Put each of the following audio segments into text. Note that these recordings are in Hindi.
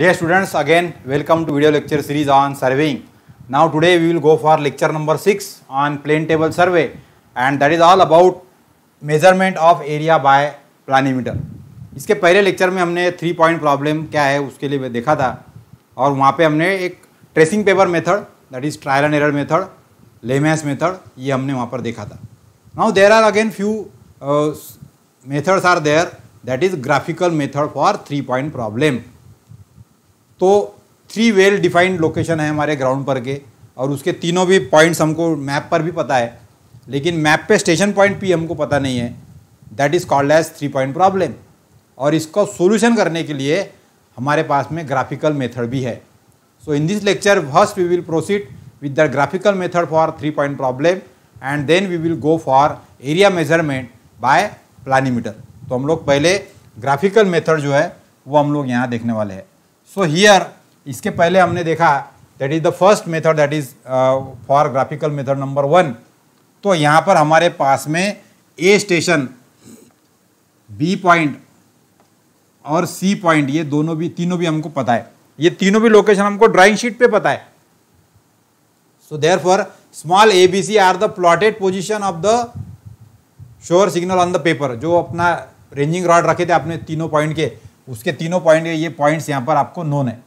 Dear students, again welcome to video lecture series on surveying. Now today we will go for lecture number six on plane table survey and that is all about measurement of area by planimeter. इसके पहले लेक्चर में हमने थ्री पॉइंट प्रॉब्लम क्या है उसके लिए देखा था और वहाँ पे हमने एक tracing paper method that is trial and error method Lehmann's method ये हमने वहाँ पर देखा था now there are again few methods are there that is graphical method for three point problem तो थ्री वेल डिफाइंड लोकेशन है हमारे ग्राउंड पर के और उसके तीनों भी पॉइंट्स हमको मैप पर भी पता है लेकिन मैप पे स्टेशन पॉइंट भी हमको पता नहीं है that is called as three point problem और इसको सोल्यूशन करने के लिए हमारे पास में ग्राफिकल मेथड भी है so in this lecture first we will proceed with the graphical method for three point problem and then we will go for area measurement by planimeter तो हम लोग पहले ग्राफिकल मेथड जो है वो हम लोग यहाँ देखने वाले हैं सो हियर इसके पहले हमने देखा that is the first method that is for graphical method number one तो यहाँ पर हमारे पास में ए स्टेशन बी पॉइंट और सी पॉइंट ये दोनों भी तीनों भी हमको पता है ये तीनों भी लोकेशन हमको ड्राइंग शीट पे पता है so there for small A B C are the plotted position of the sure signal on the paper जो अपना रेंजिंग रॉड रखे थे अपने तीनों पॉइंट के उसके तीनों पॉइंट ये पॉइंट्स यहाँ पर आपको नोन है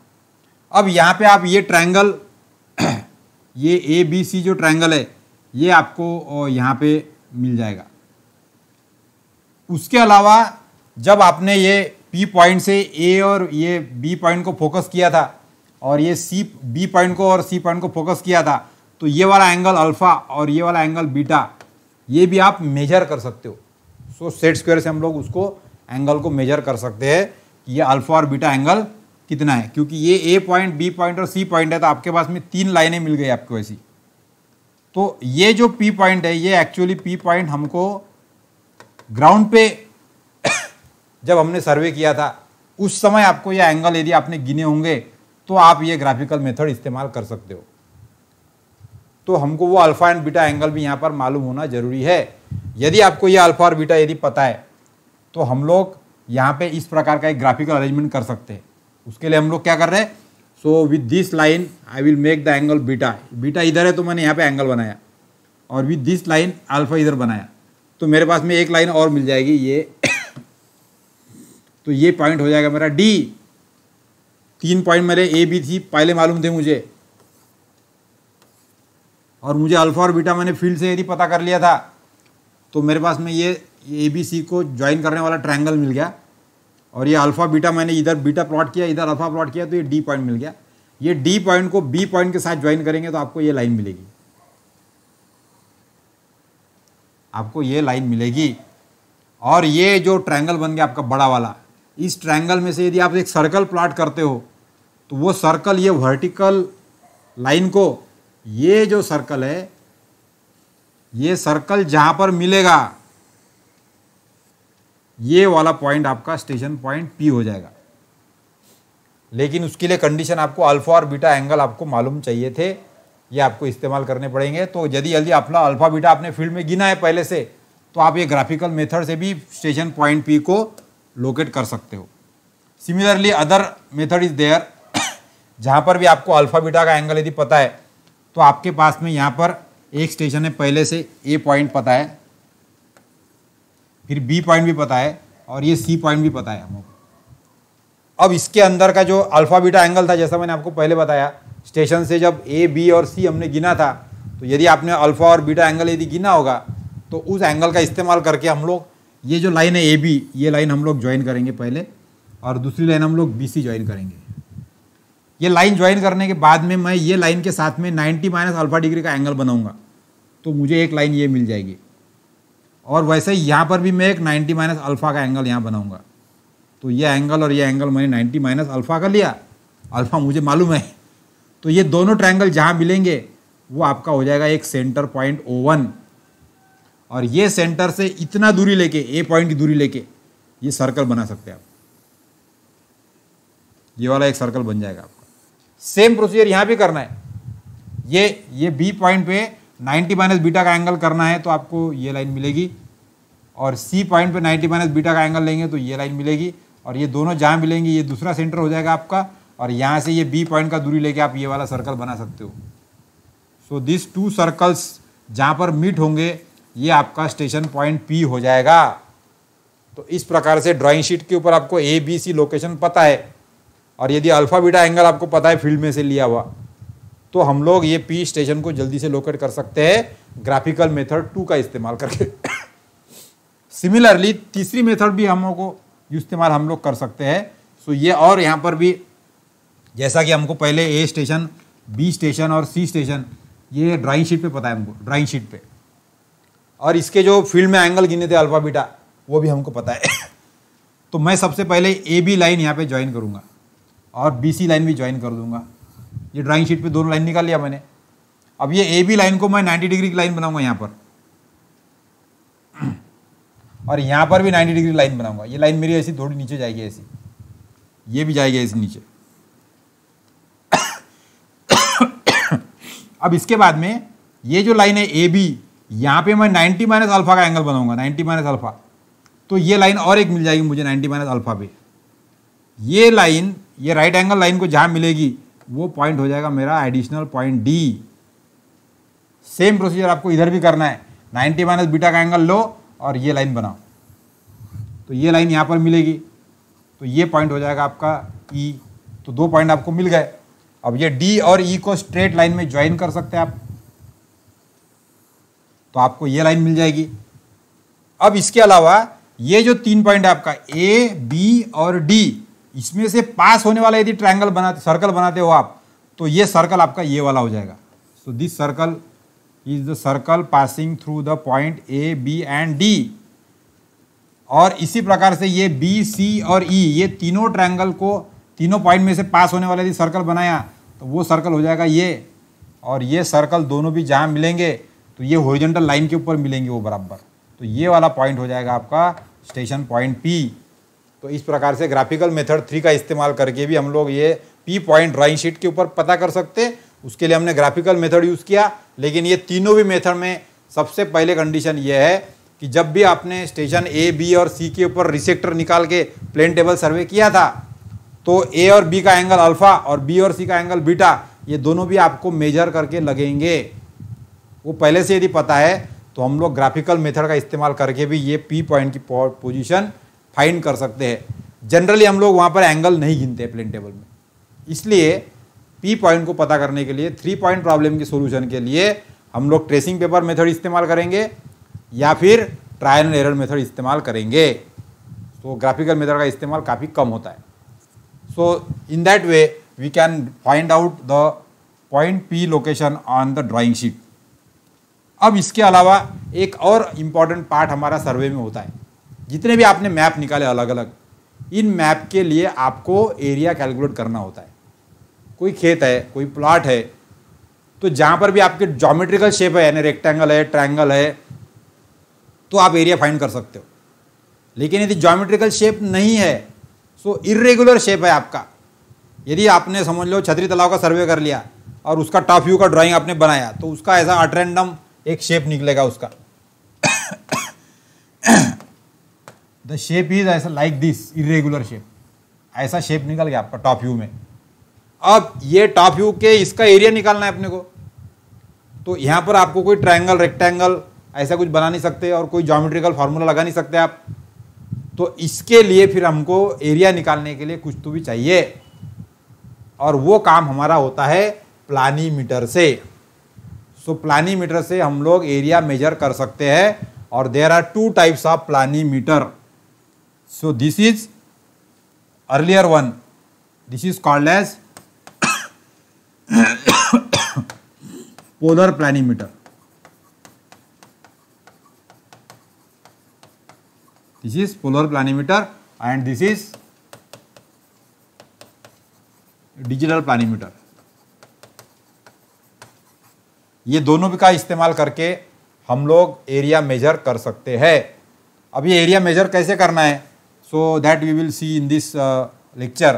अब यहाँ पे आप ये ट्रायंगल ये ए बी सी जो ट्रायंगल है ये आपको यहाँ पे मिल जाएगा उसके अलावा जब आपने ये पी पॉइंट से ए और ये बी पॉइंट को फोकस किया था और ये सी बी पॉइंट को और सी पॉइंट को फोकस किया था तो ये वाला एंगल अल्फ़ा और ये वाला एंगल बीटा ये भी आप मेजर कर सकते हो सो सेट स्क्वायर से हम लोग उसको एंगल को मेजर कर सकते हैं ये अल्फा और बीटा एंगल कितना है क्योंकि ये ए पॉइंट बी पॉइंट और सी पॉइंट है तो आपके पास में तीन लाइनें मिल गई आपको ऐसी तो ये जो पी पॉइंट है ये एक्चुअली पी पॉइंट हमको ग्राउंड पे जब हमने सर्वे किया था उस समय आपको ये एंगल यदि आपने गिने होंगे तो आप ये ग्राफिकल मेथड इस्तेमाल कर सकते हो तो हमको वो अल्फा एंड बीटा एंगल भी यहाँ पर मालूम होना जरूरी है यदि आपको ये अल्फा और बीटा यदि पता है तो हम लोग यहाँ पे इस प्रकार का एक ग्राफिकल अरेंजमेंट कर सकते हैं उसके लिए हम लोग क्या कर रहे हैं so with this line I will make the angle beta beta इधर है तो मैंने यहाँ पे एंगल बनाया और विद दिस लाइन अल्फा इधर बनाया तो मेरे पास में एक लाइन और मिल जाएगी ये तो ये पॉइंट हो जाएगा मेरा डी तीन पॉइंट मेरे ए बी थी पहले मालूम थे मुझे और मुझे अल्फा और बीटा मैंने फील्ड से यदि पता कर लिया था तो मेरे पास में ये ए बी सी को ज्वाइन करने वाला ट्रायंगल मिल गया और ये अल्फा बीटा मैंने इधर बीटा प्लॉट किया इधर अल्फा प्लॉट किया तो ये डी पॉइंट मिल गया ये डी पॉइंट को बी पॉइंट के साथ ज्वाइन करेंगे तो आपको ये लाइन मिलेगी आपको ये लाइन मिलेगी और ये जो ट्रायंगल बन गया आपका बड़ा वाला इस ट्रायंगल में से यदि आप एक सर्कल प्लॉट करते हो तो वो सर्कल ये वर्टिकल लाइन को ये जो सर्कल है ये सर्कल जहाँ पर मिलेगा ये वाला पॉइंट आपका स्टेशन पॉइंट पी हो जाएगा लेकिन उसके लिए कंडीशन आपको अल्फा और बीटा एंगल आपको मालूम चाहिए थे ये आपको इस्तेमाल करने पड़ेंगे तो यदि यदि अपना अल्फा बीटा आपने फील्ड में गिना है पहले से तो आप ये ग्राफिकल मेथड से भी स्टेशन पॉइंट पी को लोकेट कर सकते हो similarly other method is there जहाँ पर भी आपको अल्फा बीटा का एंगल यदि पता है तो आपके पास में यहाँ पर एक स्टेशन है पहले से ए पॉइंट पता है फिर बी पॉइंट भी पता है और ये सी पॉइंट भी पता है हमको अब इसके अंदर का जो अल्फ़ा बीटा एंगल था जैसा मैंने आपको पहले बताया स्टेशन से जब ए बी और सी हमने गिना था तो यदि आपने अल्फ़ा और बीटा एंगल यदि गिना होगा तो उस एंगल का इस्तेमाल करके हम लोग ये जो लाइन है ए बी ये लाइन हम लोग ज्वाइन करेंगे पहले और दूसरी लाइन हम लोग बी सी ज्वाइन करेंगे ये लाइन ज्वाइन करने के बाद में मैं ये लाइन के साथ में 90 माइनस अल्फ़ा डिग्री का एंगल बनाऊंगा तो मुझे एक लाइन ये मिल जाएगी और वैसे ही यहाँ पर भी मैं एक 90 माइनस अल्फ़ा का एंगल यहाँ बनाऊंगा तो ये एंगल और ये एंगल मैंने 90 माइनस अल्फ़ा का लिया अल्फ़ा मुझे मालूम है तो ये दोनों ट्रायंगल जहाँ मिलेंगे वो आपका हो जाएगा एक सेंटर पॉइंट ओ वन और ये सेंटर से इतना दूरी लेके ए पॉइंट की दूरी लेके ये सर्कल बना सकते हैं आप ये वाला एक सर्कल बन जाएगा आपका सेम प्रोसीजर यहाँ भी करना है ये ये बी पॉइंट पे 90 माइनस बीटा का एंगल करना है तो आपको ये लाइन मिलेगी और सी पॉइंट पे 90 माइनस बीटा का एंगल लेंगे तो ये लाइन मिलेगी और ये दोनों जहाँ मिलेंगी ये दूसरा सेंटर हो जाएगा आपका और यहाँ से ये बी पॉइंट का दूरी लेके आप ये वाला सर्कल बना सकते हो सो दिस टू सर्कल्स जहाँ पर मीट होंगे ये आपका स्टेशन पॉइंट पी हो जाएगा तो इस प्रकार से ड्राइंग शीट के ऊपर आपको ए बी सी लोकेशन पता है और यदि अल्फ़ा बीटा एंगल आपको पता है फील्ड में से लिया हुआ तो हम लोग ये पी स्टेशन को जल्दी से लोकेट कर सकते हैं ग्राफिकल मेथड टू का इस्तेमाल करके सिमिलरली तीसरी मेथड भी हम लोग को इस्तेमाल हम लोग कर सकते हैं सो ये और यहाँ पर भी जैसा कि हमको पहले ए स्टेशन बी स्टेशन और सी स्टेशन ये ड्राइंग शीट पे पता है हमको ड्राइंग शीट पे और इसके जो फील्ड में एंगल गिने थे अल्फा बीटा वो भी हमको पता है तो मैं सबसे पहले ए बी लाइन यहाँ पे ज्वाइन करूँगा और बी सी लाइन भी ज्वाइन कर दूंगा ये ड्राइंग शीट पे दोनों लाइन निकाल लिया मैंने अब ये ए बी लाइन को मैं 90 डिग्री की लाइन बनाऊंगा यहाँ पर और यहाँ पर भी 90 डिग्री लाइन बनाऊंगा ये लाइन मेरी ऐसी थोड़ी नीचे जाएगी ऐसी ये भी जाएगी ऐसी नीचे अब इसके बाद में ये जो लाइन है ए बी यहाँ पे मैं 90 माइनस अल्फा का एंगल बनाऊंगा 90 माइनस अल्फा तो ये लाइन और एक मिल जाएगी मुझे 90 माइनस अल्फा पे ये लाइन ये राइट एंगल लाइन को जहाँ मिलेगी वो पॉइंट हो जाएगा मेरा additional point D same procedure आपको इधर भी करना है 90 माइनस बीटा का एंगल लो और ये लाइन बनाओ तो ये लाइन यहाँ पर मिलेगी तो ये पॉइंट हो जाएगा आपका ई e. तो दो पॉइंट आपको मिल गए अब ये डी और ई e को स्ट्रेट लाइन में ज्वाइन कर सकते हैं आप तो आपको ये लाइन मिल जाएगी अब इसके अलावा ये जो तीन पॉइंट है आपका ए बी और डी इसमें से पास होने वाला यदि ट्रायंगल बनाते सर्कल बनाते हो आप तो ये सर्कल आपका ये वाला हो जाएगा so this circle is the circle passing through the point A B and D और इसी प्रकार से ये बी सी और ई e, ये तीनों ट्रायंगल को तीनों पॉइंट में से पास होने वाला यदि सर्कल बनाया तो वो सर्कल हो जाएगा ये और ये सर्कल दोनों भी जहाँ मिलेंगे तो ये होरिजेंटल लाइन के ऊपर मिलेंगे वो बराबर तो ये वाला पॉइंट हो जाएगा आपका स्टेशन पॉइंट पी तो इस प्रकार से ग्राफिकल मेथड थ्री का इस्तेमाल करके भी हम लोग ये पी पॉइंट ड्राइंग शीट के ऊपर पता कर सकते उसके लिए हमने ग्राफिकल मेथड यूज़ किया लेकिन ये तीनों भी मेथड में सबसे पहले कंडीशन ये है कि जब भी आपने स्टेशन ए बी और सी के ऊपर रिसेक्टर निकाल के प्लेन टेबल सर्वे किया था तो ए और बी का एंगल अल्फा और बी और सी का एंगल बीटा ये दोनों भी आपको मेजर करके लगेंगे वो पहले से यदि पता है तो हम लोग ग्राफिकल मेथड का इस्तेमाल करके भी ये पी पॉइंट की पोजीशन फाइंड कर सकते हैं जनरली हम लोग वहाँ पर एंगल नहीं गिनते प्लेन टेबल में इसलिए पी पॉइंट को पता करने के लिए थ्री पॉइंट प्रॉब्लम के सोल्यूशन के लिए हम लोग ट्रेसिंग पेपर मेथड इस्तेमाल करेंगे या फिर ट्रायल एंड एरर मेथड इस्तेमाल करेंगे तो ग्राफिकल मेथड का इस्तेमाल काफ़ी कम होता है so in that way we can find out the point P location on the drawing sheet अब इसके अलावा एक और इम्पॉर्टेंट पार्ट हमारा सर्वे में होता है जितने भी आपने मैप निकाले अलग अलग इन मैप के लिए आपको एरिया कैलकुलेट करना होता है कोई खेत है कोई प्लाट है तो जहाँ पर भी आपके जोमेट्रिकल शेप है यानी रेक्टेंगल है ट्रायंगल है तो आप एरिया फाइंड कर सकते हो लेकिन यदि जोमेट्रिकल शेप नहीं है सो इरेगुलर शेप है आपका यदि आपने समझ लो छतरी तालाब का सर्वे कर लिया और उसका टॉप व्यू का ड्राइंग आपने बनाया तो उसका ऐसा अट्रेंडम एक शेप निकलेगा उसका द शेप इज ऐसा लाइक दिस इरेगुलर शेप ऐसा शेप निकल गया आपका टॉप व्यू में अब ये टॉप व्यू के इसका एरिया निकालना है अपने को तो यहाँ पर आपको कोई ट्रायंगल रेक्टेंगल ऐसा कुछ बना नहीं सकते और कोई जोमेट्रिकल फार्मूला लगा नहीं सकते आप तो इसके लिए फिर हमको एरिया निकालने के लिए कुछ तो भी चाहिए और वो काम हमारा होता है प्लानीमीटर से सो so, प्लानीमीटर से हम लोग एरिया मेजर कर सकते हैं और there are two types of planimeter So, this is earlier one, this is called as polar planimeter. This is polar planimeter and this is digital planimeter. ये दोनों का इस्तेमाल करके हम लोग एरिया मेजर कर सकते हैं अब ये एरिया मेजर कैसे करना है so that we will see in this lecture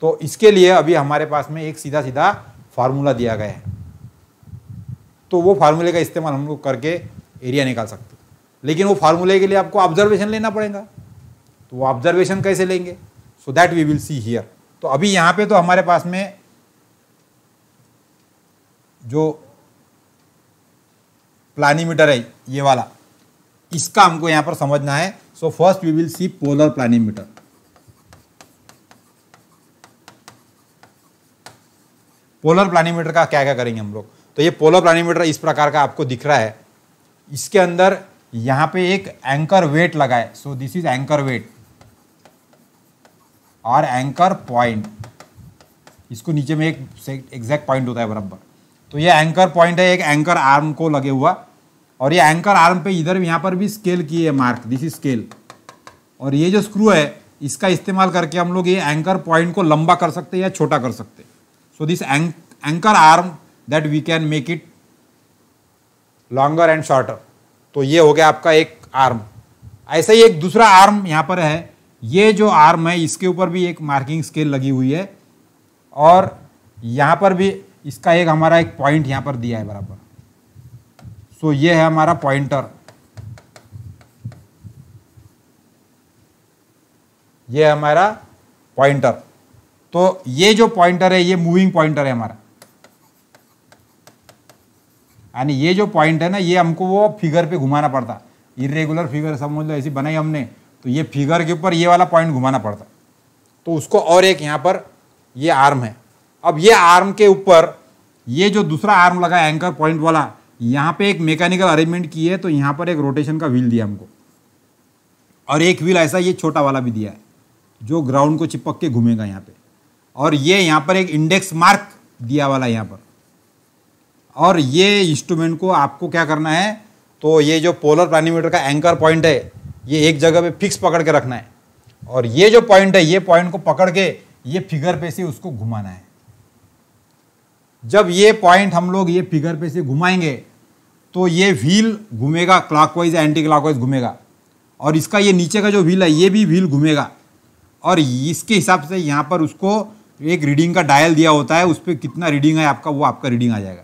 तो इसके लिए अभी हमारे पास में एक सीधा सीधा फार्मूला दिया गया है तो वो फार्मूले का इस्तेमाल हम लोग करके एरिया निकाल सकते लेकिन वो फार्मूले के लिए आपको ऑब्जर्वेशन लेना पड़ेगा तो वो ऑब्जर्वेशन कैसे लेंगे so that we will see here तो अभी यहाँ पे तो हमारे पास में जो प्लानीमीटर है ये वाला इसका हमको यहाँ पर समझना है So first we will see polar planimeter. Polar planimeter का क्या क्या करेंगे हम लोग तो ये पोलर प्लानीमीटर इस प्रकार का आपको दिख रहा है इसके अंदर यहाँ पे एक एंकर वेट लगा है so this is anchor weight और एंकर पॉइंट इसको नीचे में एक एग्जैक्ट पॉइंट होता है बराबर तो ये एंकर पॉइंट है एक एंकर आर्म को लगे हुआ और ये एंकर आर्म पे इधर यहाँ पर भी स्केल की है मार्क दिस इज स्केल और ये जो स्क्रू है इसका इस्तेमाल करके हम लोग ये एंकर पॉइंट को लंबा कर सकते हैं या छोटा कर सकते हैं so this anchor arm that we can make it longer and shorter तो ये हो गया आपका एक आर्म ऐसा ही एक दूसरा आर्म यहाँ पर है ये जो आर्म है इसके ऊपर भी एक मार्किंग स्केल लगी हुई है और यहाँ पर भी इसका एक हमारा एक पॉइंट यहाँ पर दिया है बराबर सो तो ये है हमारा पॉइंटर ये हमारा पॉइंटर तो ये जो पॉइंटर है ये मूविंग पॉइंटर है हमारा यानी ये जो पॉइंट है ना ये हमको वो फिगर पे घुमाना पड़ता इरेगुलर फिगर समझ लो ऐसी बनाई हमने तो ये फिगर के ऊपर ये वाला पॉइंट घुमाना पड़ता तो उसको और एक यहाँ पर ये आर्म है अब ये आर्म के ऊपर ये जो दूसरा आर्म लगा एंकर पॉइंट वाला यहाँ पे एक मैकेनिकल अरेंजमेंट की है तो यहाँ पर एक रोटेशन का व्हील दिया हमको और एक व्हील ऐसा ये छोटा वाला भी दिया है जो ग्राउंड को चिपक के घूमेगा यहाँ पे और ये यहाँ पर एक इंडेक्स मार्क दिया वाला यहाँ पर और ये इंस्ट्रूमेंट को आपको क्या करना है तो ये जो पोलर प्लानीमीटर का एंकर पॉइंट है ये एक जगह पे फिक्स पकड़ के रखना है और ये जो पॉइंट है ये पॉइंट को पकड़ के ये फिगर पे से उसको घुमाना है जब ये पॉइंट हम लोग ये फिगर पे से घुमाएंगे तो ये व्हील घूमेगा क्लॉकवाइज या एंटी क्लॉकवाइज घूमेगा और इसका ये नीचे का जो व्हील है ये भी व्हील घूमेगा और इसके हिसाब से यहाँ पर उसको एक रीडिंग का डायल दिया होता है उस पर कितना रीडिंग है आपका वो आपका रीडिंग आ जाएगा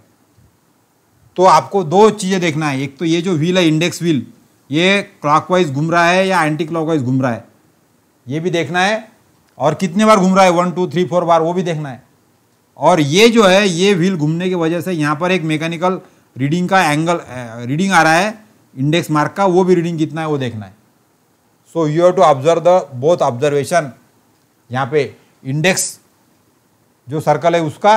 तो आपको दो चीज़ें देखना है एक तो ये जो व्हील है इंडेक्स व्हील ये क्लॉकवाइज घूम रहा है या एंटी क्लॉकवाइज घूम रहा है ये भी देखना है और कितने बार घूम रहा है वन टू थ्री फोर बार वो भी देखना है और ये जो है ये व्हील घूमने की वजह से यहाँ पर एक मैकेनिकल रीडिंग का एंगल रीडिंग आ रहा है इंडेक्स मार्क का वो भी रीडिंग कितना है वो देखना है so you have to observe the both observation यहाँ पे इंडेक्स जो सर्कल है उसका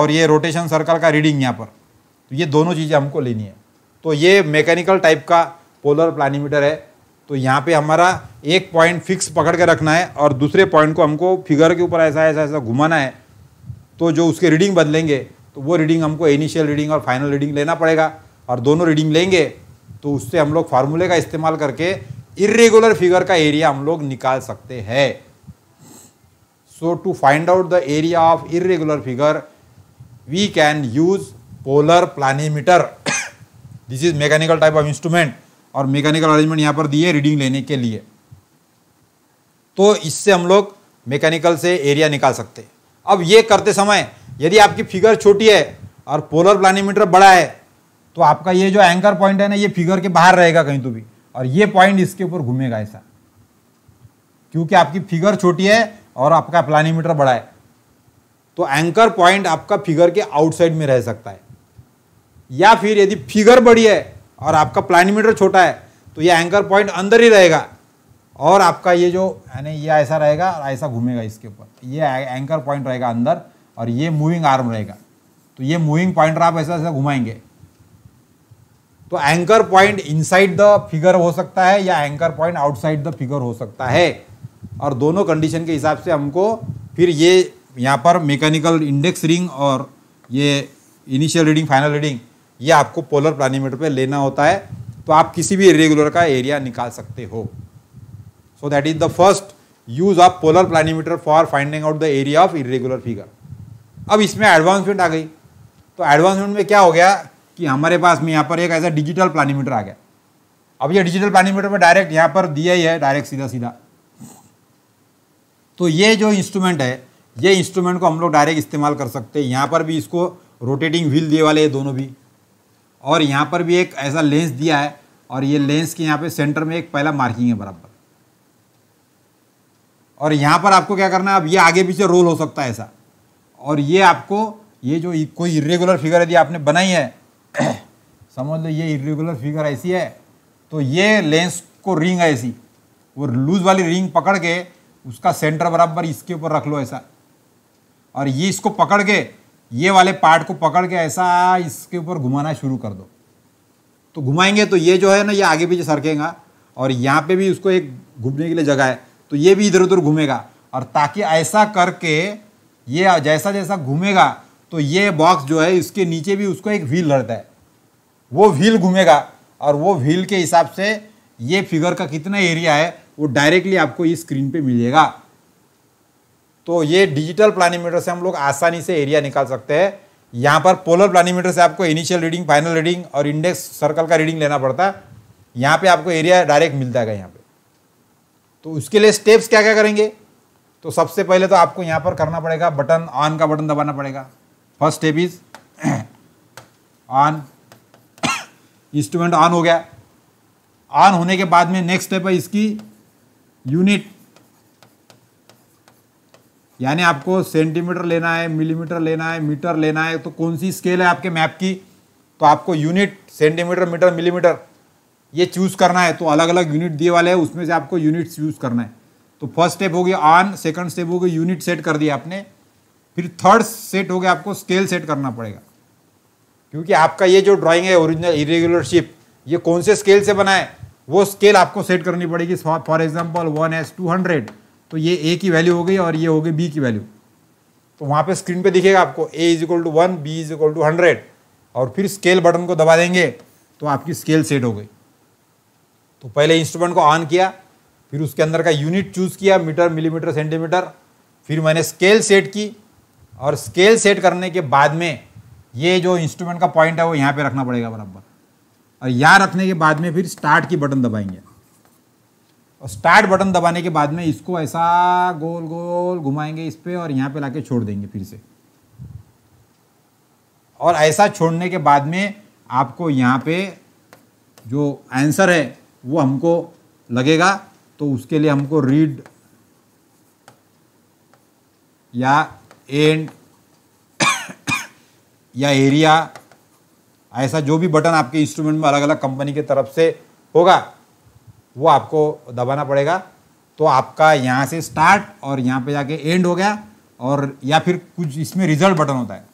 और ये रोटेशन सर्कल का रीडिंग यहाँ पर तो ये दोनों चीज़ें हमको लेनी है तो ये मैकेनिकल टाइप का पोलर प्लानीमीटर है तो यहाँ पे हमारा एक पॉइंट फिक्स पकड़ के रखना है और दूसरे पॉइंट को हमको फिगर के ऊपर ऐसा ऐसा ऐसा घुमाना है तो जो उसके रीडिंग बदलेंगे तो वो रीडिंग हमको इनिशियल रीडिंग और फाइनल रीडिंग लेना पड़ेगा और दोनों रीडिंग लेंगे तो उससे हम लोग फार्मूले का इस्तेमाल करके इरेगुलर फिगर का एरिया हम लोग निकाल सकते हैं so to find out the area of irregular figure we can use polar planimeter this is mechanical type of instrument और मैकेनिकल अरेंजमेंट यहाँ पर दिए रीडिंग लेने के लिए तो इससे हम लोग मैकेनिकल से एरिया निकाल सकते हैं अब ये करते समय यदि आपकी फिगर छोटी है और पोलर प्लानीमीटर बड़ा है तो आपका ये जो एंकर पॉइंट है ना ये फिगर के बाहर रहेगा कहीं तो भी और ये पॉइंट इसके ऊपर घूमेगा ऐसा क्योंकि आपकी फिगर छोटी है और आपका प्लानीमीटर बड़ा है तो एंकर पॉइंट आपका फिगर के आउटसाइड में रह सकता है या फिर यदि फिगर बड़ी है और आपका प्लानीमीटर छोटा है तो यह एंकर पॉइंट अंदर ही रहेगा और आपका ये जो यानी ये ऐसा रहेगा और ऐसा घूमेगा इसके ऊपर ये एंकर पॉइंट रहेगा अंदर और ये मूविंग आर्म रहेगा तो ये मूविंग पॉइंट आप ऐसा ऐसा घुमाएंगे तो anchor point inside the figure हो सकता है या anchor point outside the figure हो सकता है और दोनों कंडीशन के हिसाब से हमको फिर ये यहाँ पर मैकेनिकल इंडेक्स रिंग और ये इनिशियल रीडिंग फाइनल रीडिंग ये आपको पोलर प्लानीमीटर पे लेना होता है तो आप किसी भी रेगुलर का एरिया निकाल सकते हो So that is the first use of polar planimeter for finding out the area of irregular figure. अब इसमें एडवांसमेंट आ गई तो एडवांसमेंट में क्या हो गया कि हमारे पास में यहाँ पर एक ऐसा डिजिटल प्लानीमीटर आ गया अब ये डिजिटल प्लानीमीटर में डायरेक्ट यहाँ पर दिया ही है डायरेक्ट सीधा सीधा तो ये जो इंस्ट्रूमेंट है ये इंस्ट्रूमेंट को हम लोग डायरेक्ट इस्तेमाल कर सकते हैं यहाँ पर भी इसको रोटेटिंग व्हील दिए वाले दोनों भी और यहाँ पर भी एक ऐसा लेंस दिया है और ये लेंस के यहाँ पे सेंटर में एक पहला मार्किंग है बराबर और यहाँ पर आपको क्या करना है अब ये आगे पीछे रोल हो सकता है ऐसा और ये आपको ये जो कोई इरेगुलर फिगर यदि आपने बनाई है समझ लो ये इरेगुलर फिगर ऐसी है तो ये लेंस को रिंग है ऐसी वो लूज वाली रिंग पकड़ के उसका सेंटर बराबर इसके ऊपर रख लो ऐसा और ये इसको पकड़ के ये वाले पार्ट को पकड़ के ऐसा इसके ऊपर घुमाना शुरू कर दो तो घुमाएंगे तो ये जो है ना ये आगे पीछे सरकेगा और यहाँ पे भी उसको एक घूमने के लिए जगह है तो ये भी इधर उधर घूमेगा और ताकि ऐसा करके ये जैसा जैसा घूमेगा तो ये बॉक्स जो है इसके नीचे भी उसको एक व्हील रहता है वो व्हील घूमेगा और वो व्हील के हिसाब से ये फिगर का कितना एरिया है वो डायरेक्टली आपको इस स्क्रीन पे मिलेगा तो ये डिजिटल प्लानीमीटर से हम लोग आसानी से एरिया निकाल सकते हैं यहाँ पर पोलर प्लानीमीटर से आपको इनिशियल रीडिंग फाइनल रीडिंग और इंडेक्स सर्कल का रीडिंग लेना पड़ता है यहाँ पर आपको एरिया डायरेक्ट मिलता है यहाँ पर तो उसके लिए स्टेप्स क्या क्या करेंगे तो सबसे पहले तो आपको यहाँ पर करना पड़ेगा बटन ऑन का बटन दबाना पड़ेगा first step is on instrument on हो गया ऑन होने के बाद में नेक्स्ट स्टेप है इसकी यूनिट यानी आपको सेंटीमीटर लेना है मिलीमीटर लेना है मीटर लेना है तो कौन सी स्केल है आपके मैप की तो आपको यूनिट सेंटीमीटर मीटर मिलीमीटर ये चूज़ करना है तो अलग अलग यूनिट दिए वाले हैं उसमें से आपको यूनिट चूज़ करना है तो फर्स्ट स्टेप हो गया ऑन सेकंड स्टेप हो गया यूनिट सेट कर दिया आपने फिर थर्ड सेट हो गया आपको स्केल सेट करना पड़ेगा क्योंकि आपका ये जो ड्राइंग है ओरिजिनल इरेगुलर शिप ये कौन से स्केल से बना है वो स्केल आपको सेट करनी पड़ेगी for example one is to hundred तो ये ए की वैल्यू हो गई और ये हो गई बी की वैल्यू तो वहाँ पे स्क्रीन पे दिखेगा आपको A is equal to one B is equal to hundred और फिर स्केल बटन को दबा देंगे तो आपकी स्केल सेट हो गई तो पहले इंस्ट्रूमेंट को ऑन किया फिर उसके अंदर का यूनिट चूज़ किया मीटर मिलीमीटर सेंटीमीटर फिर मैंने स्केल सेट की और स्केल सेट करने के बाद में ये जो इंस्ट्रूमेंट का पॉइंट है वो यहाँ पे रखना पड़ेगा बराबर और यहाँ रखने के बाद में फिर स्टार्ट की बटन दबाएंगे और स्टार्ट बटन दबाने के बाद में इसको ऐसा गोल गोल घुमाएंगे इस पर और यहाँ पे लाके छोड़ देंगे फिर से और ऐसा छोड़ने के बाद में आपको यहाँ पे जो आंसर है वो हमको लगेगा तो उसके लिए हमको रीड या एंड या एरिया ऐसा जो भी बटन आपके इंस्ट्रूमेंट में अलग अलग कंपनी की तरफ से होगा वो आपको दबाना पड़ेगा तो आपका यहाँ से स्टार्ट और यहाँ पे जाके एंड हो गया और या फिर कुछ इसमें रिजल्ट बटन होता है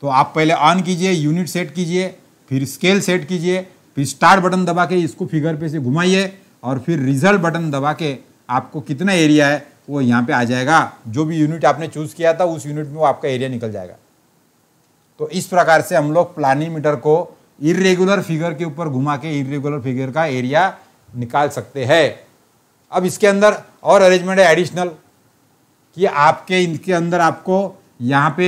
तो आप पहले ऑन कीजिए यूनिट सेट कीजिए फिर स्केल सेट कीजिए फिर स्टार बटन दबा के इसको फिगर पे से घुमाइए और फिर रिजल्ट बटन दबा के आपको कितना एरिया है वो यहाँ पे आ जाएगा जो भी यूनिट आपने चूज़ किया था उस यूनिट में वो आपका एरिया निकल जाएगा तो इस प्रकार से हम लोग प्लानिंग मीटर को इरेगुलर फिगर के ऊपर घुमा के इरेगुलर फिगर का एरिया निकाल सकते हैं अब इसके अंदर और अरेंजमेंट है एडिशनल कि आपके इनके अंदर आपको यहाँ पे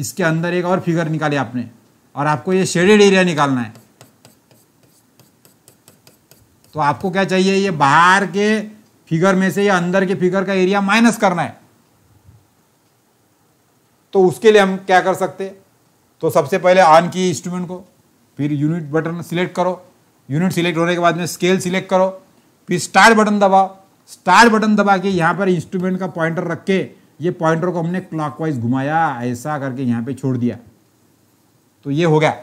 इसके अंदर एक और फिगर निकाली आपने और आपको ये शेडेड एरिया निकालना है तो आपको क्या चाहिए ये बाहर के फिगर में से या अंदर के फिगर का एरिया माइनस करना है तो उसके लिए हम क्या कर सकते तो सबसे पहले ऑन किए इंस्ट्रूमेंट को फिर यूनिट बटन सिलेक्ट करो यूनिट सिलेक्ट होने के बाद में स्केल सिलेक्ट करो फिर स्टार बटन दबाओ स्टार बटन दबा के यहाँ पर इंस्ट्रूमेंट का पॉइंटर रख के ये पॉइंटर को हमने क्लॉकवाइज घुमाया ऐसा करके यहाँ पे छोड़ दिया तो ये हो गया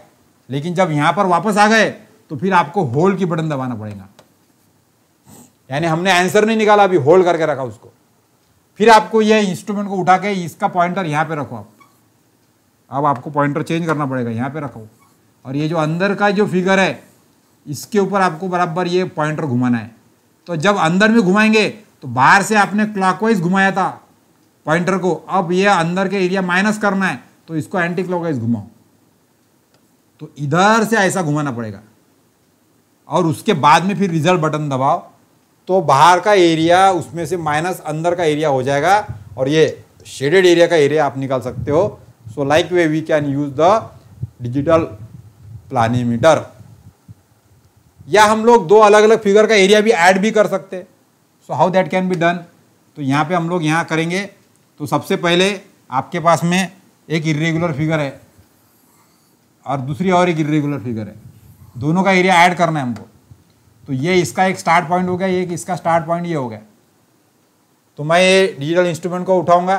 लेकिन जब यहाँ पर वापस आ गए तो फिर आपको होल्ड की बटन दबाना पड़ेगा यानी हमने आंसर नहीं निकाला अभी होल्ड करके रखा उसको फिर आपको ये इंस्ट्रूमेंट को उठा के इसका पॉइंटर यहाँ पे रखो आप अब आपको पॉइंटर चेंज करना पड़ेगा यहाँ पे रखो और ये जो अंदर का जो फिगर है इसके ऊपर आपको बराबर ये पॉइंटर घुमाना है तो जब अंदर में घुमाएंगे तो बाहर से आपने क्लॉकवाइज घुमाया था पॉइंटर को अब ये अंदर के एरिया माइनस करना है तो इसको एंटी क्लॉकवाइज घुमाओ तो इधर से ऐसा घुमाना पड़ेगा और उसके बाद में फिर रिजल्ट बटन दबाओ तो बाहर का एरिया उसमें से माइनस अंदर का एरिया हो जाएगा और ये शेडेड एरिया का एरिया आप निकाल सकते हो so like we we can use the digital planimeter या हम लोग दो अलग अलग फिगर का एरिया भी ऐड भी कर सकते हैं so how that can be done तो यहाँ पे हम लोग यहाँ करेंगे तो सबसे पहले आपके पास में एक इरेगुलर फिगर है और दूसरी और एक इरेगुलर फिगर है दोनों का एरिया ऐड करना है हमको तो ये इसका एक स्टार्ट पॉइंट हो गया ये इसका स्टार्ट पॉइंट ये हो गया तो मैं ये डिजिटल इंस्ट्रूमेंट को उठाऊंगा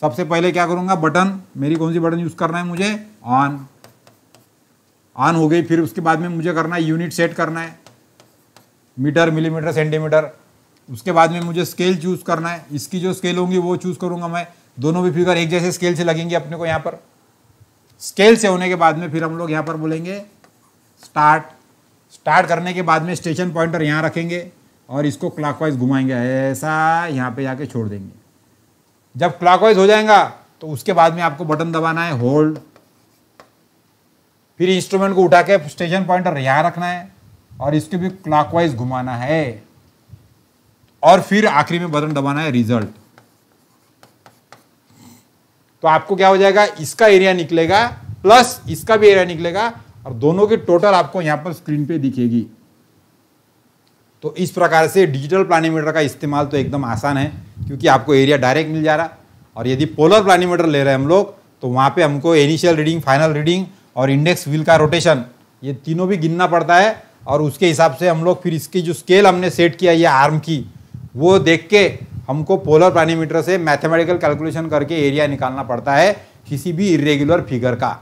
सबसे पहले क्या करूंगा बटन मेरी कौन सी बटन यूज करना है मुझे ऑन ऑन हो गई फिर उसके बाद में मुझे करना है यूनिट सेट करना है मीटर मिलीमीटर सेंटीमीटर उसके बाद में मुझे स्केल चूज करना है इसकी जो स्केल होंगी वो चूज करूंगा मैं दोनों भी फिगर एक जैसे स्केल से लगेंगे अपने को यहाँ पर स्केल से होने के बाद में फिर हम लोग यहाँ पर बोलेंगे स्टार्ट स्टार्ट करने के बाद में स्टेशन पॉइंटर यहाँ रखेंगे और इसको क्लॉकवाइज घुमाएंगे ऐसा यहाँ पे जाके छोड़ देंगे जब क्लॉकवाइज हो जाएगा तो उसके बाद में आपको बटन दबाना है होल्ड फिर इंस्ट्रूमेंट को उठा के स्टेशन पॉइंटर यहाँ रखना है और इसको भी क्लॉकवाइज घुमाना है और फिर आखिरी में बटन दबाना है रिजल्ट तो आपको क्या हो जाएगा इसका एरिया निकलेगा प्लस इसका भी एरिया निकलेगा और दोनों की टोटल आपको यहाँ पर स्क्रीन पे दिखेगी तो इस प्रकार से डिजिटल प्लानीमीटर का इस्तेमाल तो एकदम आसान है क्योंकि आपको एरिया डायरेक्ट मिल जा रहा और यदि पोलर प्लानीमीटर ले रहे हैं हम लोग तो वहाँ पे हमको इनिशियल रीडिंग फाइनल रीडिंग और इंडेक्स व्हील का रोटेशन ये तीनों भी गिनना पड़ता है और उसके हिसाब से हम लोग फिर इसकी जो स्केल हमने सेट किया ये आर्म की वो देख के हमको पोलर प्लानीमीटर से मैथमेटिकल कैलकुलेशन करके एरिया निकालना पड़ता है किसी भी इरेगुलर फिगर का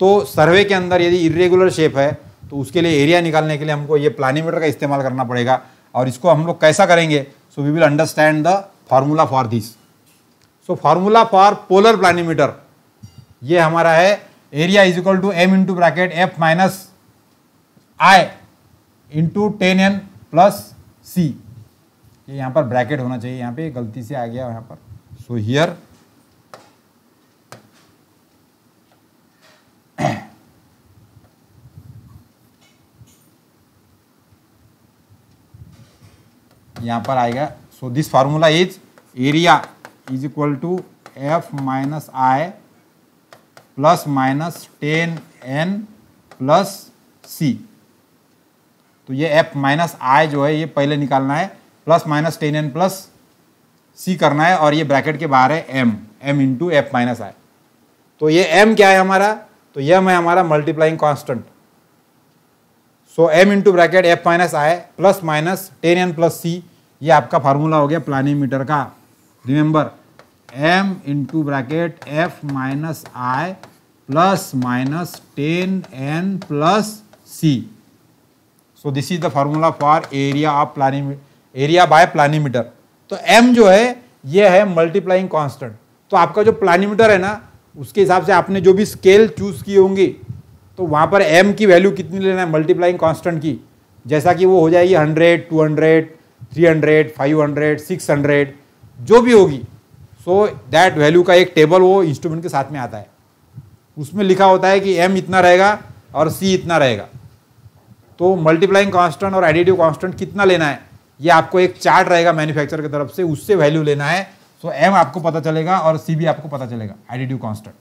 तो सर्वे के अंदर यदि इरेगुलर शेप है तो उसके लिए एरिया निकालने के लिए हमको ये प्लानीमीटर का इस्तेमाल करना पड़ेगा और इसको हम लोग कैसा करेंगे so we will understand the formula for this so formula for polar planimeter ये हमारा है area is equal to M into bracket F minus I into ten N plus C ये यहाँ पर ब्रैकेट होना चाहिए यहाँ पे गलती से आ गया यहाँ पर सो हियर यहाँ पर आएगा so this formula is area is equal to F minus I plus minus ten N plus C तो ये एफ माइनस आई जो है ये पहले निकालना है plus minus ten N plus C करना है और ये ब्रैकेट के बाहर है M M into F minus I तो ये एम क्या है हमारा तो एम है हमारा multiplying constant so M into bracket F minus I plus minus ten N plus C ये आपका फार्मूला हो गया प्लानीमीटर का remember M into bracket F minus I plus minus ten N plus C so this is the formula for area of plani area by planimeter तो एम जो है ये है मल्टीप्लाइंग कॉन्स्टेंट तो आपका जो प्लानीमीटर है ना उसके हिसाब से आपने जो भी स्केल चूज की होंगी तो वहाँ पर एम की वैल्यू कितनी लेना है मल्टीप्लाइंग कॉन्स्टेंट की जैसा कि वो हो जाएगी hundred two hundred three hundred five hundred six hundred जो भी होगी सो दैट वैल्यू का एक टेबल वो इंस्ट्रूमेंट के साथ में आता है उसमें लिखा होता है कि एम इतना रहेगा और सी इतना रहेगा तो मल्टीप्लाइंग कांस्टेंट और एडिटिव कांस्टेंट कितना लेना है ये आपको एक चार्ट रहेगा मैन्युफैक्चरर की तरफ से उससे वैल्यू लेना है सो so, एम आपको पता चलेगा और सी भी आपको पता चलेगा एडिटिव कांस्टेंट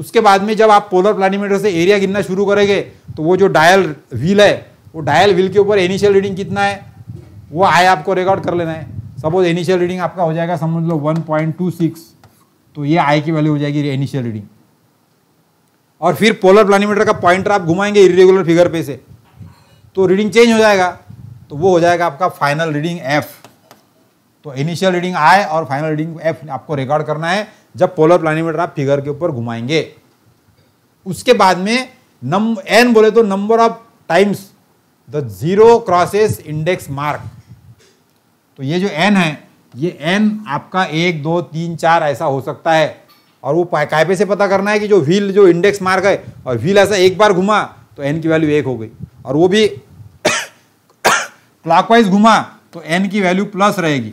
उसके बाद में जब आप पोलर प्लानीमीटर से एरिया गिनना शुरू करेंगे तो वो जो डायल व्हील है वो डायल व्हील के ऊपर इनिशियल रीडिंग कितना है वो आए आपको रिकॉर्ड कर लेना है सपोज इनिशियल रीडिंग आपका हो जाएगा समझ लो 1.26 तो ये आई की वैल्यू हो जाएगी इनिशियल रीडिंग और फिर पोलर प्लानीमीटर का पॉइंटर आप घुमाएंगे इरेगुलर फिगर पे से तो रीडिंग चेंज हो जाएगा तो वो हो जाएगा आपका फाइनल रीडिंग एफ तो इनिशियल रीडिंग आए और फाइनल रीडिंग एफ आपको रिकॉर्ड करना है जब पोलर प्लानीमीटर आप फिगर के ऊपर घुमाएंगे उसके बाद में नम एन बोले तो number of times the zero crosses index mark तो ये जो एन है ये एन आपका एक दो तीन चार ऐसा हो सकता है और वो कायपे से पता करना है कि जो व्हील जो इंडेक्स मार गए और व्हील ऐसा एक बार घुमा तो एन की वैल्यू एक हो गई और वो भी क्लॉकवाइज घुमा तो एन की वैल्यू प्लस रहेगी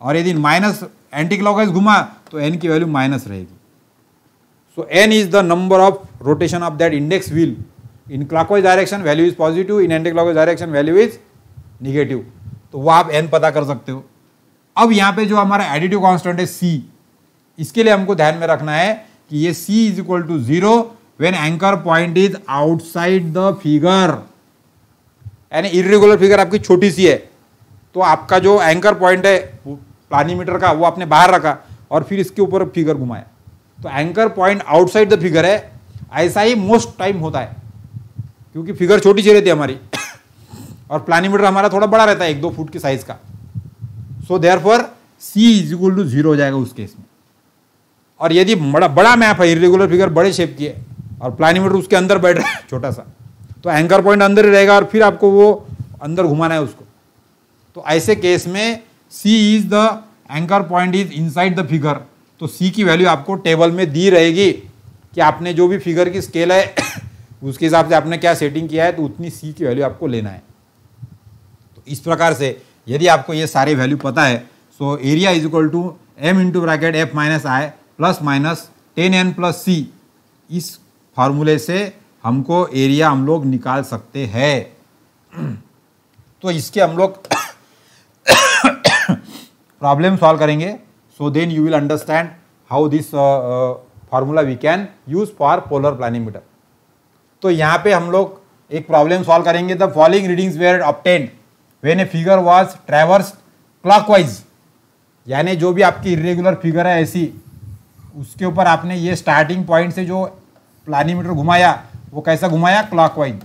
और यदि माइनस एंटी क्लॉकवाइज घुमा तो एन की वैल्यू माइनस रहेगी so N is the number of rotation of that index wheel in clockwise direction value is positive in anti clockwise direction value is negative तो वह आप एन पता कर सकते हो अब यहाँ पे जो हमारा एडिटिव कांस्टेंट है सी इसके लिए हमको ध्यान में रखना है कि ये C is equal to zero when anchor point is outside the figure यानी इरेगुलर फिगर आपकी छोटी सी है तो आपका जो एंकर पॉइंट है प्लानीमीटर का वो आपने बाहर रखा और फिर इसके ऊपर फिगर घुमाया तो anchor point outside the figure है ऐसा ही मोस्ट टाइम होता है क्योंकि फिगर छोटी सी रहती है हमारी और प्लानीमीटर हमारा थोड़ा बड़ा रहता है एक दो फुट की साइज का so there therefore C is equal to zero हो जाएगा उस केस में और यदि बड़ा बड़ा मैप है इरेगुलर फिगर बड़े शेप की है और प्लानीमीटर उसके अंदर बैठ रहा है छोटा सा तो एंकर पॉइंट अंदर ही रहेगा और फिर आपको वो अंदर घुमाना है उसको तो ऐसे केस में C is the anchor point is inside the figure तो सी की वैल्यू आपको टेबल में दी रहेगी कि आपने जो भी फिगर की स्केल है उसके हिसाब से आपने क्या सेटिंग किया है तो उतनी सी की वैल्यू आपको लेना है इस प्रकार से यदि आपको ये सारे वैल्यू पता है so area is equal to M into bracket F minus I plus minus ten N plus C इस फार्मूले से हमको एरिया हम लोग निकाल सकते हैं तो इसके हम लोग प्रॉब्लम सॉल्व करेंगे so then you will understand how this formula we can use for polar planimeter तो यहाँ पे हम लोग एक प्रॉब्लम सॉल्व करेंगे the following readings were obtained when a figure was traverse clockwise यानी जो भी आपकी इरेगुलर फिगर है ऐसी उसके ऊपर आपने ये स्टार्टिंग पॉइंट से जो प्लानीमीटर घुमाया वो कैसा घुमाया clockwise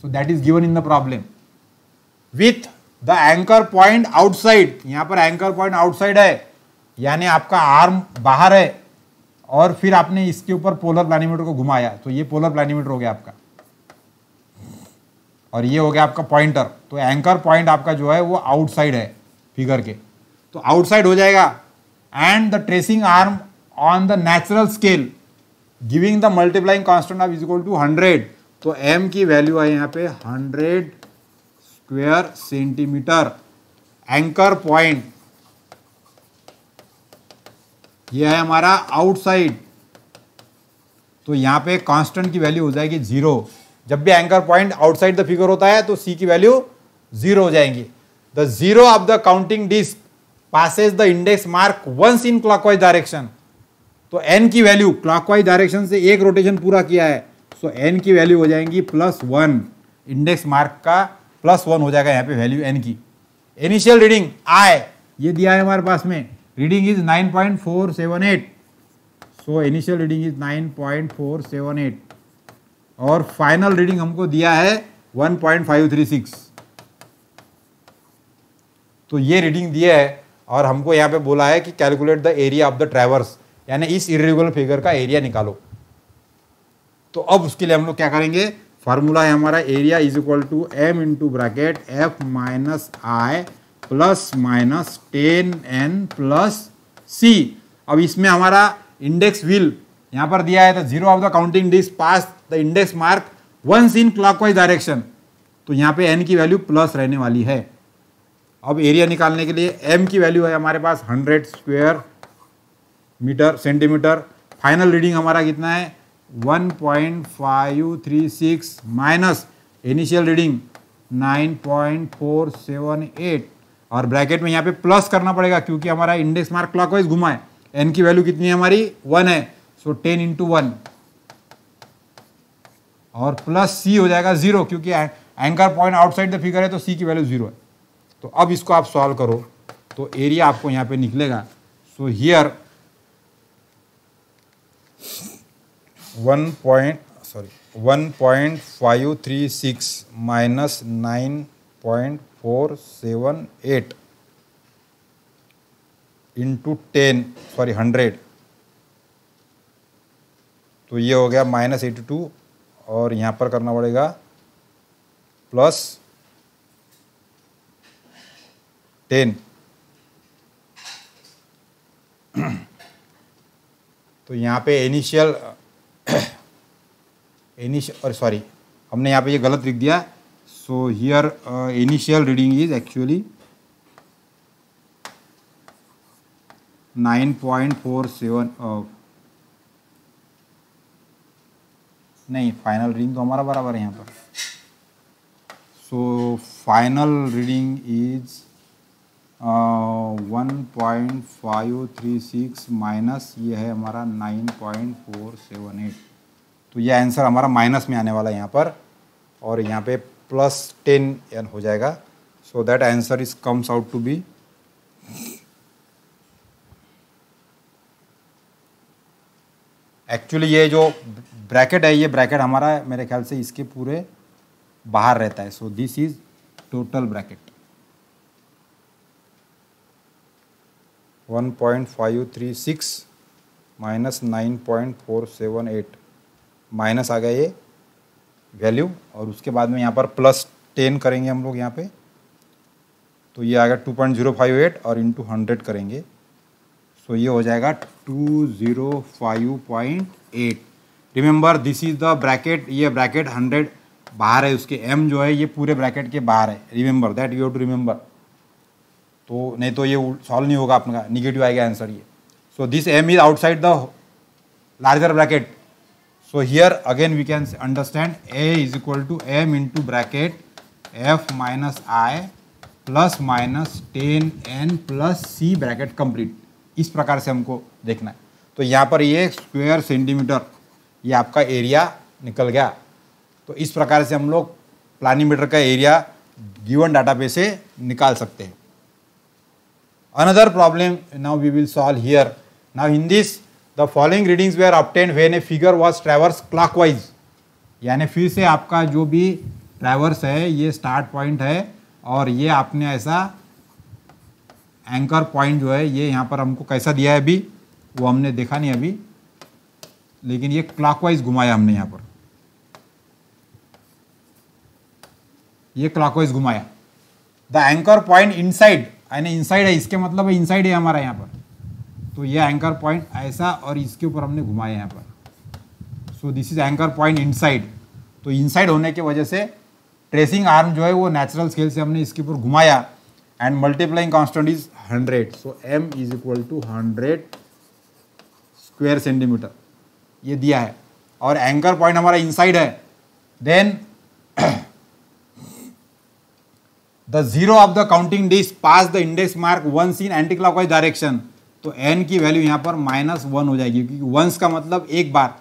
so that is given in the problem with the anchor point outside यहाँ पर एंकर पॉइंट आउटसाइड है यानी आपका आर्म बाहर है और फिर आपने इसके ऊपर पोलर प्लानीमीटर को घुमाया तो ये पोलर प्लानीमीटर हो गया आपका और ये हो गया आपका पॉइंटर तो एंकर पॉइंट आपका जो है वो आउटसाइड है फिगर के तो आउटसाइड हो जाएगा and the tracing arm on the natural scale giving the multiplying constant of equal to hundred तो एम की वैल्यू है यहाँ पे hundred square centimetre anchor point ये है हमारा आउटसाइड तो यहाँ पे कांस्टेंट की वैल्यू हो जाएगी जीरो जब भी anchor point outside the figure होता है तो सी की वैल्यू जीरो हो जाएंगी the zero of the counting disc passes the index mark once in clockwise direction तो एन की वैल्यू क्लॉकवाइज डायरेक्शन से एक रोटेशन पूरा किया है सो so, एन की वैल्यू हो जाएगी प्लस वन इंडेक्स मार्क का प्लस वन हो जाएगा यहाँ पे वैल्यू एन की इनिशियल रीडिंग आई ये दिया है हमारे पास में reading is nine point four seven eight so initial reading is nine point four seven eight और फाइनल रीडिंग हमको दिया है 1.536 तो ये रीडिंग दिया है और हमको यहाँ पे बोला है कि calculate the area of the traverse यानी इस इरेगुलर फिगर का एरिया निकालो तो अब उसके लिए हम लोग क्या करेंगे फार्मूला है हमारा area is equal to M into bracket F minus I plus minus ten N plus C अब इसमें हमारा इंडेक्स व्हील यहाँ पर दिया है तो zero of the counting disc pass the index mark once in clockwise direction तो यहाँ पे एन की वैल्यू प्लस रहने वाली है अब एरिया निकालने के लिए एम की वैल्यू है हमारे पास hundred square metre centimetre final reading हमारा कितना है 1.536 माइनस इनिशियल रीडिंग 9.478 और ब्रैकेट में यहाँ पे प्लस करना पड़ेगा क्योंकि हमारा इंडेक्स मार्क क्लॉकवाइज घुमा है एन की वैल्यू कितनी है हमारी वन है सो टेन इंटू वन और प्लस सी हो जाएगा जीरो क्योंकि anchor point outside the figure है तो सी की वैल्यू जीरो है तो अब इसको आप सॉल्व करो तो एरिया आपको यहाँ पे निकलेगा so here one point sorry one point five three six minus nine point four seven eight into ten sorry hundred तो ये हो गया माइनस एटी टू और यहाँ पर करना पड़ेगा प्लस टेन तो यहाँ पे इनिशियल इनिशियल और सॉरी हमने यहाँ पे ये गलत लिख दिया so here initial reading is actually nine point four seven नहीं फाइनल रीडिंग तो हमारा बराबर है यहाँ पर so final reading is one point five three six minus ये है हमारा nine point four seven eight तो ये आंसर हमारा माइनस में आने वाला है यहाँ पर और यहाँ पे प्लस टेन एन हो जाएगा so that answer is comes out to be actually ये जो ब्रैकेट है ये ब्रैकेट हमारा मेरे ख्याल से इसके पूरे बाहर रहता है so this is total bracket 1.536 minus nine point four seven eight minus आ गया ये वैल्यू और उसके बाद में यहाँ पर प्लस टेन करेंगे हम लोग यहाँ पे तो ये आ गया two point zero five eight और इंटू हंड्रेड करेंगे सो ये हो जाएगा two zero five point eight remember this is the bracket ये ब्रैकेट हंड्रेड बाहर है उसके एम जो है ये पूरे ब्रैकेट के बाहर है remember that you have to remember तो नहीं तो ये सॉल्व नहीं होगा अपना निगेटिव आएगा आंसर ये so this M is outside the larger bracket so again we can understand A is equal to M into bracket F minus I plus minus ten N plus C bracket complete इस प्रकार से हमको देखना है तो यहाँ पर ये स्क्वेयर सेंटीमीटर ये आपका एरिया निकल गया तो इस प्रकार से हम लोग प्लानीमीटर का एरिया गिवन डाटा पे से निकाल सकते हैं another problem now we will solve here now in this the following readings were obtained when figure figure was clockwise यानी फिर से आपका जो भी ट्रैवर्स है ये स्टार्ट पॉइंट है और ये आपने ऐसा एंकर पॉइंट जो है ये यहाँ पर हमको कैसा दिया है अभी वो हमने देखा नहीं अभी लेकिन ये क्लॉकवाइज घुमाया हमने यहां पर ये क्लॉकवाइज घुमाया द एंकर पॉइंट इनसाइड यानी इनसाइड है इसके मतलब इन इनसाइड है हमारा यहां पर तो ये एंकर पॉइंट ऐसा और इसके ऊपर हमने घुमाया यहां पर so this is anchor point inside तो इनसाइड होने की वजह से ट्रेसिंग आर्म जो है वो नेचुरल स्केल से हमने इसके ऊपर घुमाया and multiplying constant is hundred so M is equal to hundred square centimetre ये दिया है और एंकर पॉइंट हमारा इनसाइड है then the zero of the counting disc pass the index mark once in anti clockwise direction तो एन की वैल्यू यहाँ पर माइनस वन हो जाएगी क्योंकि वंस का मतलब एक बार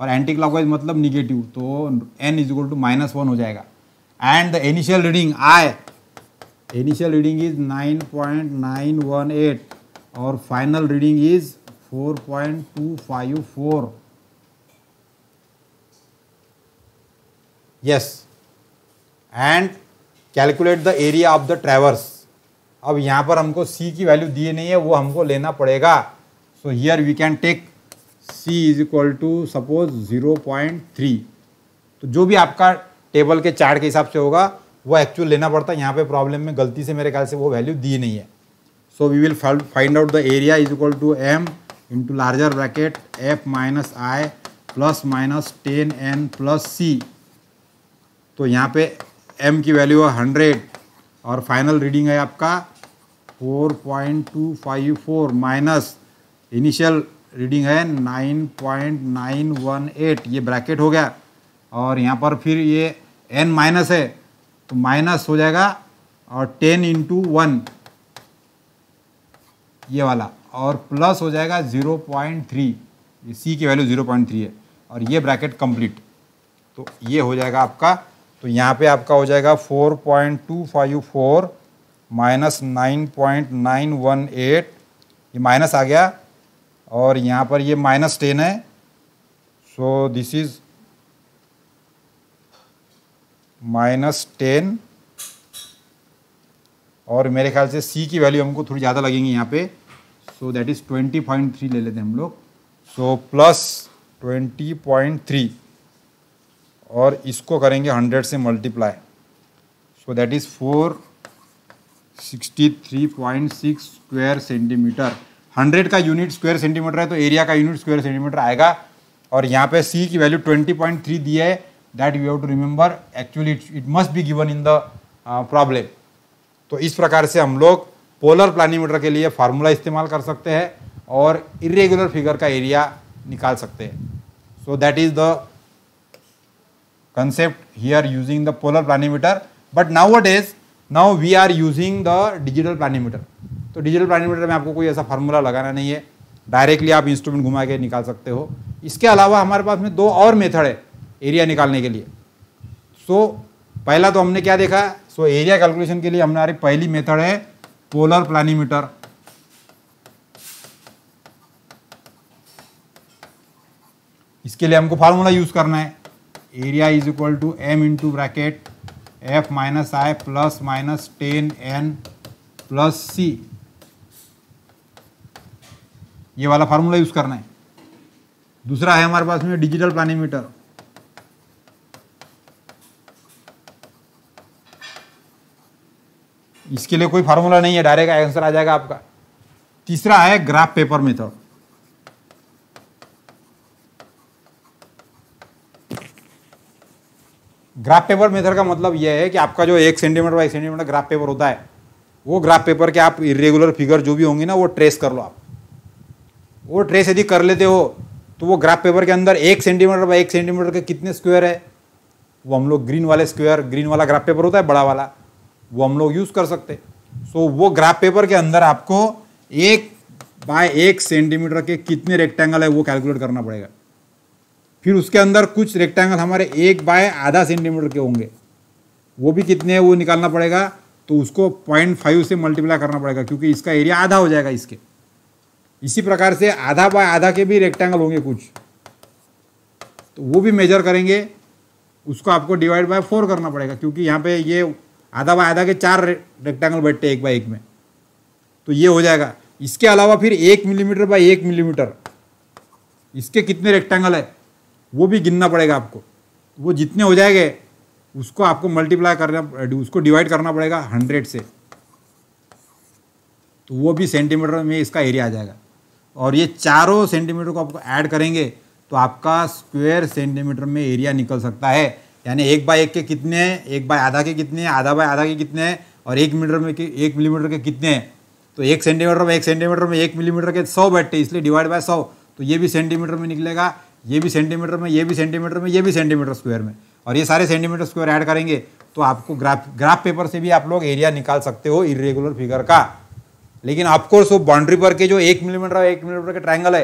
और एंटी क्लॉकवाइज मतलब निगेटिव तो N is equal to minus one हो जाएगा and the initial reading I initial reading is nine point nine one eight और final reading is four point two five four yes and calculate the area of the traverse अब यहाँ पर हमको सी की वैल्यू दिए नहीं है वो हमको लेना पड़ेगा so here we can take C is equal to suppose zero point three तो जो भी आपका टेबल के चार्ट के हिसाब से होगा वो एक्चुअल लेना पड़ता है यहाँ पे प्रॉब्लम में गलती से मेरे ख्याल से वो वैल्यू दी नहीं है so we will find out the area is equal to M into larger bracket F minus I plus minus ten N plus C तो यहाँ पे एम की वैल्यू है हंड्रेड और फाइनल रीडिंग है आपका four point two five four minus initial reading है nine point nine one eight ये ब्रैकेट हो गया और यहाँ पर फिर ये एन माइनस है तो माइनस हो जाएगा और टेन इंटू वन ये वाला और प्लस हो जाएगा ज़ीरो पॉइंट थ्री सी की वैल्यू ज़ीरो पॉइंट थ्री है और ये ब्रैकेट कंप्लीट तो ये हो जाएगा आपका तो यहाँ पे आपका हो जाएगा four point two five four minus nine point nine one eight ये माइनस आ गया और यहाँ पर ये माइनस टेन है so this is minus ten और मेरे ख्याल से सी की वैल्यू हमको थोड़ी ज़्यादा लगेंगी यहाँ पे so that is twenty point three ले लेते हैं हम लोग so plus twenty point three और इसको करेंगे हंड्रेड से multiply so that is four sixty three point six square centimetre hundred का यूनिट स्क्वायर सेंटीमीटर है तो एरिया का यूनिट स्क्वायर सेंटीमीटर आएगा और यहाँ पे सी की वैल्यू ट्वेंटी पॉइंट थ्री दी है that you have to remember actually it must be given in the problem तो इस प्रकार से हम लोग पोलर प्लानीमीटर के लिए फार्मूला इस्तेमाल कर सकते हैं और इरेगुलर फिगर का एरिया निकाल सकते हैं so that is the concept here using the polar planimeter but nowadays now we are using the digital planimeter तो डिजिटल प्लानीमीटर में आपको कोई ऐसा फार्मूला लगाना नहीं है डायरेक्टली आप इंस्ट्रूमेंट घुमा के निकाल सकते हो इसके अलावा हमारे पास में दो और मेथड है एरिया निकालने के लिए सो so, पहला तो हमने क्या देखा सो एरिया कैलकुलेशन के लिए हमारी पहली मेथड है पोलर प्लानीमीटर इसके लिए हमको फार्मूला यूज करना है area is equal to M into bracket F minus I plus minus ten N plus C ये वाला फार्मूला यूज़ करना है दूसरा है हमारे पास में डिजिटल प्लानीमीटर इसके लिए कोई फार्मूला नहीं है डायरेक्ट आंसर आ जाएगा आपका तीसरा है graph paper method graph paper method का मतलब यह है कि आपका जो एक centimetre by centimetre graph paper होता है वो ग्राफ पेपर के आप इरेगुलर फिगर जो भी होंगे ना वो ट्रेस कर लो आप वो ट्रेस यदि कर लेते हो तो वो ग्राफ पेपर के अंदर एक सेंटीमीटर बाई एक सेंटीमीटर के कितने स्क्वायर है वो हम लोग ग्रीन वाले स्क्वायर ग्रीन वाला ग्राफ पेपर होता है बड़ा वाला वो हम लोग यूज़ कर सकते सो so, वो ग्राफ पेपर के अंदर आपको एक बाय एक सेंटीमीटर के कितने रेक्टेंगल है वो कैलकुलेट करना पड़ेगा फिर उसके अंदर कुछ रेक्टेंगल हमारे एक बाय आधा सेंटीमीटर के होंगे वो भी कितने हैं वो निकालना पड़ेगा तो उसको पॉइंट फाइव से मल्टीप्लाई करना पड़ेगा क्योंकि इसका एरिया आधा हो जाएगा इसके इसी प्रकार से आधा बाय आधा के भी रेक्टेंगल होंगे कुछ तो वो भी मेजर करेंगे उसको आपको डिवाइड बाय फोर करना पड़ेगा क्योंकि यहाँ पे ये आधा बाय आधा के चार रेक्टेंगल बैठते हैं एक बाय एक में तो ये हो जाएगा इसके अलावा फिर एक मिलीमीटर बाय एक मिलीमीटर इसके कितने रेक्टेंगल है वो भी गिनना पड़ेगा आपको वो जितने हो जाएंगे उसको आपको मल्टीप्लाई करना उसको डिवाइड करना पड़ेगा हंड्रेड से तो वो भी सेंटीमीटर में इसका एरिया आ जाएगा और ये चारों सेंटीमीटर को आपको ऐड करेंगे तो आपका स्क्वायर सेंटीमीटर में एरिया निकल सकता है यानी एक बाय एक के कितने हैं एक बाय आधा के कितने हैं आधा बाय आधा के कितने हैं और एक मीटर में के एक मिलीमीटर के कितने हैं तो एक सेंटीमीटर में एक सेंटीमीटर में एक मिलीमीटर के सौ बैठते इसलिए डिवाइड बाय सौ तो ये भी सेंटीमीटर में निकलेगा ये भी सेंटीमीटर में ये भी सेंटीमीटर में ये भी सेंटीमीटर स्क्वायर में और ये सारे सेंटीमीटर स्क्वायर ऐड करेंगे तो आपको ग्राफ ग्राफ पेपर से भी आप लोग एरिया निकाल सकते हो इरेगुलर फिगर का लेकिन ऑफकोर्स वो बाउंड्री पर के जो एक मिलीमीटर और एक मिलीमीटर के ट्रैंगल है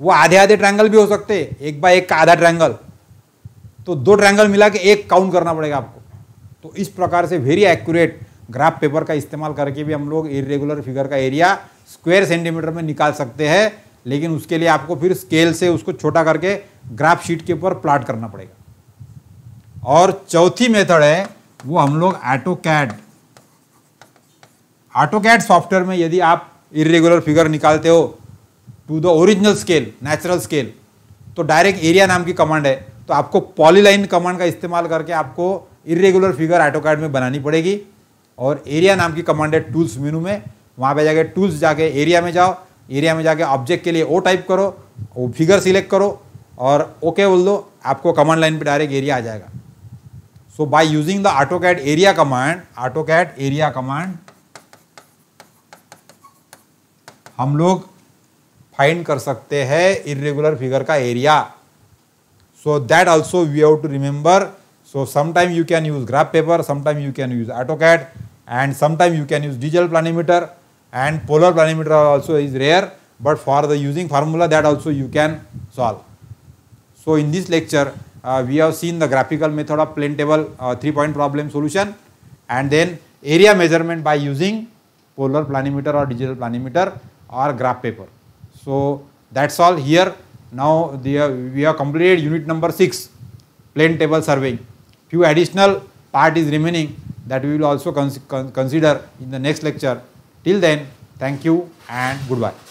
वो आधे आधे ट्रैंगल भी हो सकते हैं एक बाय एक का आधा ट्रैंगल तो दो ट्रैंगल मिला के एक काउंट करना पड़ेगा आपको तो इस प्रकार से वेरी एक्यूरेट ग्राफ पेपर का इस्तेमाल करके भी हम लोग इरेगुलर फिगर का एरिया स्क्वायर सेंटीमीटर में निकाल सकते हैं लेकिन उसके लिए आपको फिर स्केल से उसको छोटा करके ग्राफ शीट के ऊपर प्लाट करना पड़ेगा और चौथी मेथड है वो हम लोग AutoCAD AutoCAD software में यदि आप इरेगुलर फिगर निकालते हो to the original scale natural scale तो डायरेक्ट एरिया नाम की कमांड है तो आपको पॉलीलाइन कमांड का इस्तेमाल करके आपको इरेगुलर फिगर ऑटो कैड में बनानी पड़ेगी और एरिया नाम की कमांड है टूल्स मेनू में वहाँ पे जाके टूल्स जाके एरिया में जाओ एरिया में जाके ऑब्जेक्ट के लिए ओ टाइप करो वो फिगर सिलेक्ट करो और ओके बोल दो आपको कमांड लाइन पे डायरेक्ट एरिया आ जाएगा so by using the AutoCAD area command AutoCAD area command हम लोग फाइंड कर सकते हैं इरेगुलर फिगर का area so that also we have to remember so you can use graph paper sometime you can use AutoCAD and sometime you can use digital planimeter and polar planimeter also is rare but for the using formula that also you can solve. So in this lecture uh, we have seen the graphical method of plane table uh, three point problem solution and then area measurement by using polar planimeter or digital planimeter or graph paper. So that's all here now the, uh, we have completed unit number 6 plane table surveying few additional part is remaining that we will also con con consider in the next lecture Till then, thank you and goodbye.